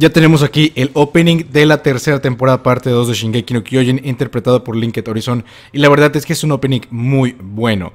Ya tenemos aquí el opening de la tercera temporada, parte 2 de Shingeki no Kyojin, interpretado por Linked Horizon. Y la verdad es que es un opening muy bueno.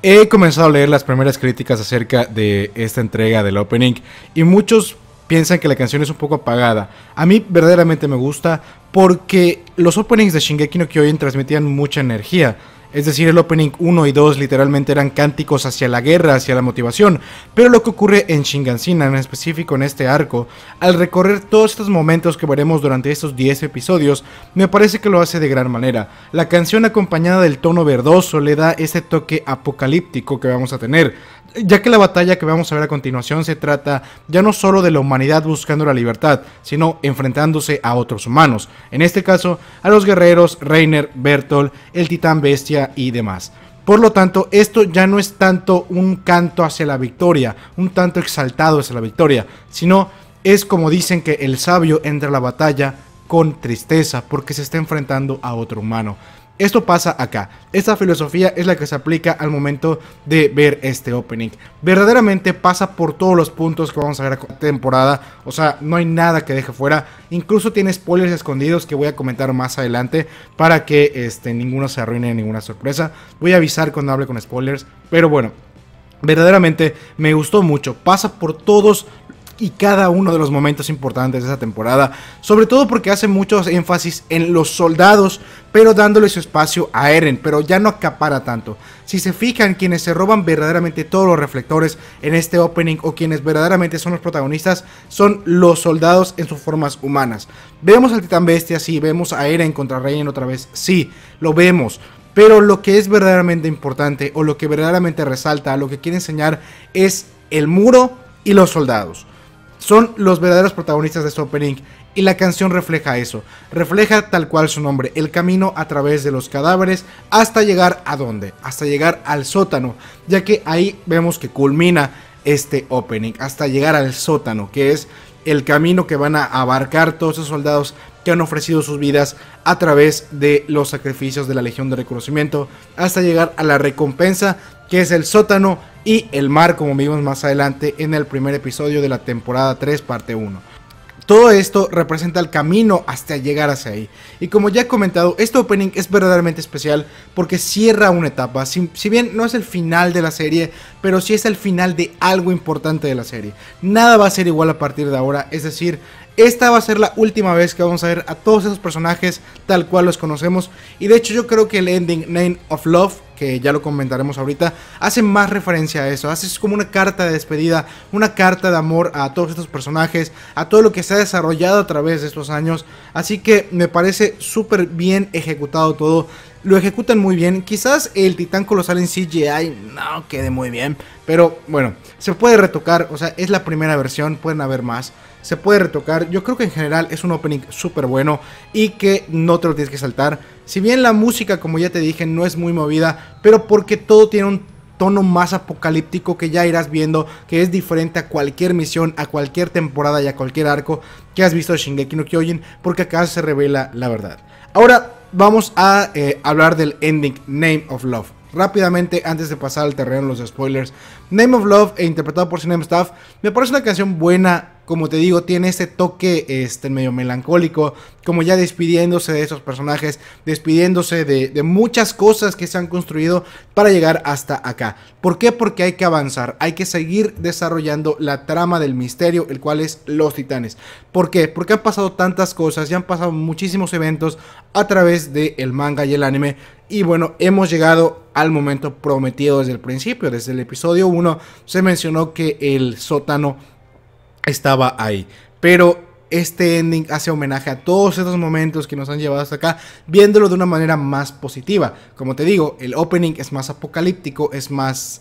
He comenzado a leer las primeras críticas acerca de esta entrega del opening y muchos piensan que la canción es un poco apagada. A mí verdaderamente me gusta porque los openings de Shingeki no Kyojin transmitían mucha energía es decir, el opening 1 y 2 literalmente eran cánticos hacia la guerra, hacia la motivación, pero lo que ocurre en Shingansina, en específico en este arco, al recorrer todos estos momentos que veremos durante estos 10 episodios, me parece que lo hace de gran manera. La canción acompañada del tono verdoso le da ese toque apocalíptico que vamos a tener, ya que la batalla que vamos a ver a continuación se trata ya no solo de la humanidad buscando la libertad, sino enfrentándose a otros humanos, en este caso a los guerreros Reiner, Bertol, el titán bestia y demás. Por lo tanto, esto ya no es tanto un canto hacia la victoria, un tanto exaltado hacia la victoria, sino es como dicen que el sabio entra a la batalla con tristeza porque se está enfrentando a otro humano. Esto pasa acá. Esta filosofía es la que se aplica al momento de ver este opening. Verdaderamente pasa por todos los puntos que vamos a ver a temporada. O sea, no hay nada que deje fuera. Incluso tiene spoilers escondidos que voy a comentar más adelante para que este, ninguno se arruine ninguna sorpresa. Voy a avisar cuando hable con spoilers. Pero bueno, Verdaderamente me gustó mucho, pasa por todos y cada uno de los momentos importantes de esa temporada, sobre todo porque hace mucho énfasis en los soldados, pero dándole su espacio a Eren, pero ya no acapara tanto. Si se fijan, quienes se roban verdaderamente todos los reflectores en este opening o quienes verdaderamente son los protagonistas son los soldados en sus formas humanas. Vemos al Titán Bestia, sí, vemos a Eren contra en otra vez, sí, lo vemos. Pero lo que es verdaderamente importante o lo que verdaderamente resalta, lo que quiere enseñar es el muro y los soldados son los verdaderos protagonistas de este opening y la canción refleja eso, refleja tal cual su nombre, el camino a través de los cadáveres hasta llegar a dónde, hasta llegar al sótano, ya que ahí vemos que culmina este opening, hasta llegar al sótano, que es el camino que van a abarcar todos esos soldados que han ofrecido sus vidas a través de los sacrificios de la Legión de Reconocimiento hasta llegar a la recompensa que es el sótano y el mar como vimos más adelante en el primer episodio de la temporada 3 parte 1. Todo esto representa el camino hasta llegar hacia ahí. Y como ya he comentado, este opening es verdaderamente especial porque cierra una etapa. Si, bien no es el final de la serie, pero sí es el final de algo importante de la serie. Nada va a ser igual a partir de ahora. Es decir, esta va a ser la última vez que vamos a ver a todos esos personajes tal cual los conocemos. Y de hecho yo creo que el ending Name of Love, que ya lo comentaremos ahorita, hace más referencia a eso. Hace como una carta de despedida, una carta de amor a todos estos personajes, a todo lo que se ha desarrollado a través de estos años. Así que me parece súper bien ejecutado todo lo ejecutan muy bien. Quizás el titán colosal en CGI no quede muy bien, pero bueno, se puede retocar, o sea, es la primera versión, pueden haber más. Se puede retocar, yo creo que en general es un opening súper bueno y que no te lo tienes que saltar. Si bien la música, como ya te dije, no es muy movida, pero porque todo tiene un tono más apocalíptico que ya irás viendo, que es diferente a cualquier misión, a cualquier temporada y a cualquier arco que has visto de Shingeki no Kyojin, porque acá se revela la verdad. Ahora, vamos a eh, hablar del ending Name of Love. Rápidamente, antes de pasar al terreno los spoilers, Name of Love, eh, interpretado por cinema Staff, me parece una canción buena, como te digo, tiene ese toque este, medio melancólico, como ya despidiéndose de esos personajes, despidiéndose de, muchas cosas que se han construido para llegar hasta acá. ¿Por qué? Porque hay que avanzar, hay que seguir desarrollando la trama del misterio, el cual es los titanes. ¿Por qué? Porque han pasado tantas cosas ya han pasado muchísimos eventos a través del el manga y el anime. Y bueno, hemos llegado al momento prometido desde el principio, desde el episodio 1 se mencionó que el sótano estaba ahí. Pero este ending hace homenaje a todos esos momentos que nos han llevado hasta acá, viéndolo de una manera más positiva. Como te digo, el opening es más apocalíptico, es más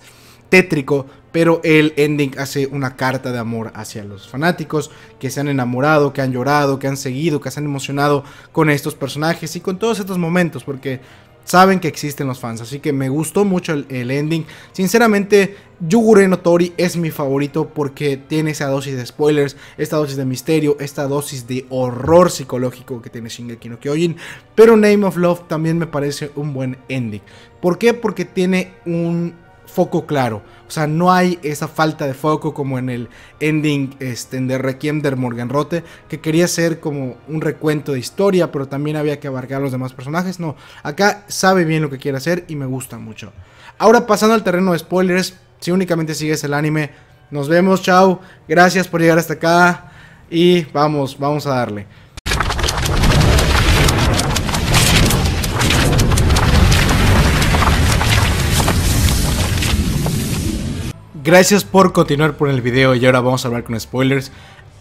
tétrico, pero el ending hace una carta de amor hacia los fanáticos que se han enamorado, que han llorado, que han seguido, que se han emocionado con estos personajes y con todos estos momentos, porque saben que existen los fans. Así que me gustó mucho el, ending. Sinceramente, Yugure no Tori es mi favorito porque tiene esa dosis de spoilers, esta dosis de misterio, esta dosis de horror psicológico que tiene Shingeki no Kyojin. Pero Name of Love también me parece un buen ending. ¿Por qué? Porque tiene un foco claro. O sea, no hay esa falta de foco como en el ending este, de Requiem Morgan Morganrote, que quería ser como un recuento de historia, pero también había que abarcar a los demás personajes. No, acá sabe bien lo que quiere hacer y me gusta mucho. Ahora pasando al terreno de spoilers, si únicamente sigues el anime, nos vemos, chao, gracias por llegar hasta acá y vamos, vamos a darle. Gracias por continuar por el video y ahora vamos a hablar con spoilers.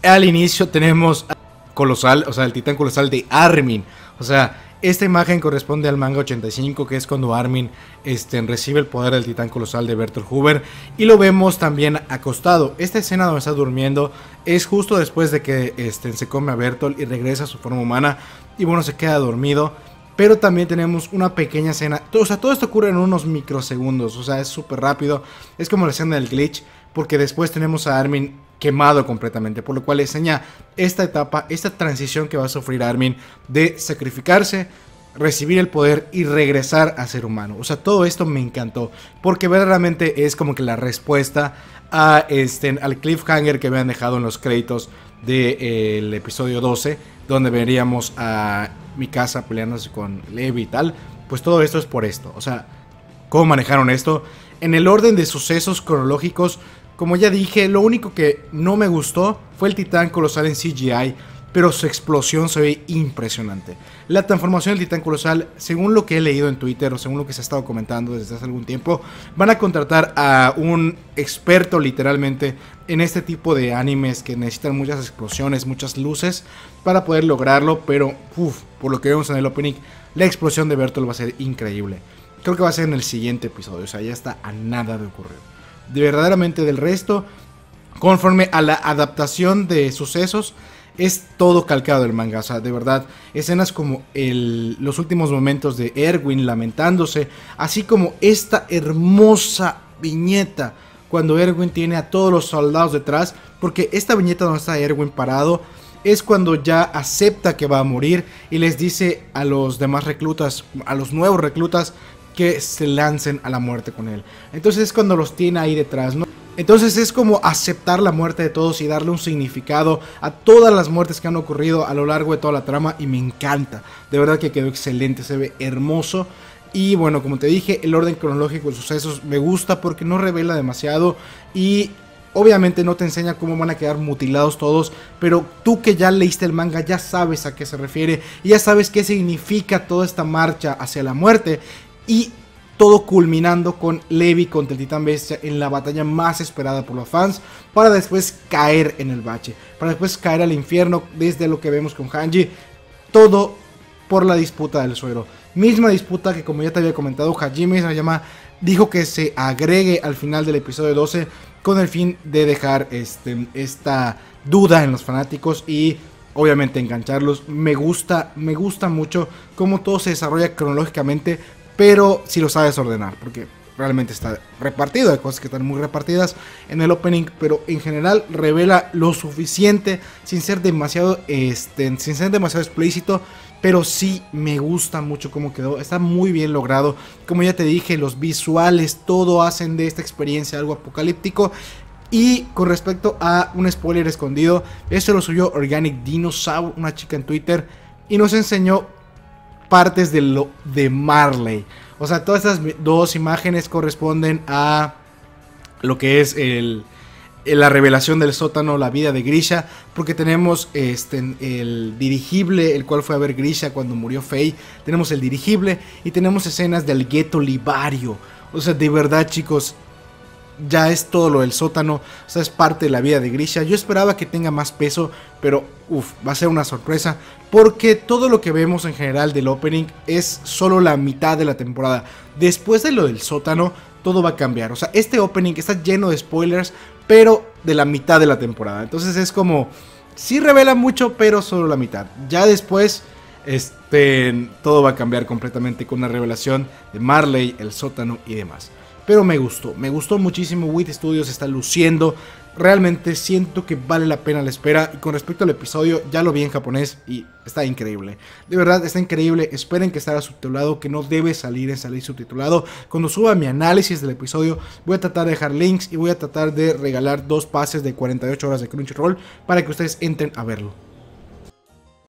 Al inicio tenemos Colosal, o sea, el titán colosal de Armin. O sea, esta imagen corresponde al manga 85, que es cuando Armin este, recibe el poder del titán colosal de Bertolt Huber. Y lo vemos también acostado. Esta escena donde está durmiendo es justo después de que este, se come a Bertolt y regresa a su forma humana. Y bueno, se queda dormido pero también tenemos una pequeña escena. O sea, todo esto ocurre en unos microsegundos, o sea, es súper rápido. Es como la escena del glitch, porque después tenemos a Armin quemado completamente, por lo cual enseña esta etapa, esta transición que va a sufrir Armin de sacrificarse, recibir el poder y regresar a ser humano. O sea, todo esto me encantó, porque verdaderamente es como que la respuesta a este, al cliffhanger que me han dejado en los créditos del de, episodio 12, donde veríamos a mi casa peleándose con Levi y tal, pues todo esto es por esto. O sea, ¿cómo manejaron esto? En el orden de sucesos cronológicos, como ya dije, lo único que no me gustó fue el titán colosal en CGI pero su explosión se ve impresionante. La transformación del Titán Colosal, según lo que he leído en Twitter o según lo que se ha estado comentando desde hace algún tiempo, van a contratar a un experto literalmente en este tipo de animes que necesitan muchas explosiones, muchas luces para poder lograrlo, pero uff, por lo que vemos en el opening, la explosión de Bertol va a ser increíble. Creo que va a ser en el siguiente episodio, o sea, ya está a nada de ocurrir. De verdaderamente del resto, conforme a la adaptación de sucesos, es todo calcado el manga, o sea, de verdad, escenas como los últimos momentos de Erwin lamentándose, así como esta hermosa viñeta cuando Erwin tiene a todos los soldados detrás, porque esta viñeta donde está Erwin parado es cuando ya acepta que va a morir y les dice a los demás reclutas, a los nuevos reclutas, que se lancen a la muerte con él. Entonces es cuando los tiene ahí detrás, ¿no? Entonces es como aceptar la muerte de todos y darle un significado a todas las muertes que han ocurrido a lo largo de toda la trama y me encanta. De verdad que quedó excelente, se ve hermoso. Y bueno, como te dije, el orden cronológico de sucesos me gusta porque no revela demasiado y Obviamente no te enseña cómo van a quedar mutilados todos, pero tú que ya leíste el manga ya sabes a qué se refiere y ya sabes qué significa toda esta marcha hacia la muerte. Y todo culminando con Levi contra el Titán Bestia en la batalla más esperada por los fans, para después caer en el bache, para después caer al infierno desde lo que vemos con Hanji, todo por la disputa del suero. Misma disputa que como ya te había comentado, Hajime Sayama. dijo que se agregue al final del episodio 12 con el fin de dejar este, esta duda en los fanáticos y obviamente engancharlos. Me gusta, me gusta mucho cómo todo se desarrolla cronológicamente pero si lo sabes ordenar, porque realmente está repartido, hay cosas que están muy repartidas en el opening, pero en general revela lo suficiente sin ser demasiado, este, sin ser demasiado explícito, pero sí me gusta mucho cómo quedó, está muy bien logrado, como ya te dije, los visuales, todo hacen de esta experiencia algo apocalíptico. Y con respecto a un spoiler escondido, esto lo subió Organic Dinosaur, una chica en Twitter, y nos enseñó partes de lo de Marley. O sea, todas estas dos imágenes corresponden a lo que es el, la revelación del sótano, la vida de Grisha, porque tenemos este, el dirigible, el cual fue a ver Grisha cuando murió Faye, tenemos el dirigible y tenemos escenas del gueto libario. O sea, de verdad chicos, ya es todo lo del sótano, o sea, es parte de la vida de Grisha. Yo esperaba que tenga más peso, pero uff, va a ser una sorpresa, porque todo lo que vemos en general del opening es solo la mitad de la temporada. Después de lo del sótano, todo va a cambiar. O sea, este opening está lleno de spoilers, pero de la mitad de la temporada. Entonces es como, sí revela mucho, pero solo la mitad. Ya después... Este, todo va a cambiar completamente con la revelación de Marley, el sótano y demás pero me gustó, me gustó muchísimo. Wit Studios está luciendo. Realmente siento que vale la pena la espera. Y con respecto al episodio, ya lo vi en japonés y está increíble. De verdad, está increíble. Esperen que estará subtitulado, que no debe salir en salir subtitulado. Cuando suba mi análisis del episodio, voy a tratar de dejar links y voy a tratar de regalar dos pases de 48 horas de Crunchyroll para que ustedes entren a verlo.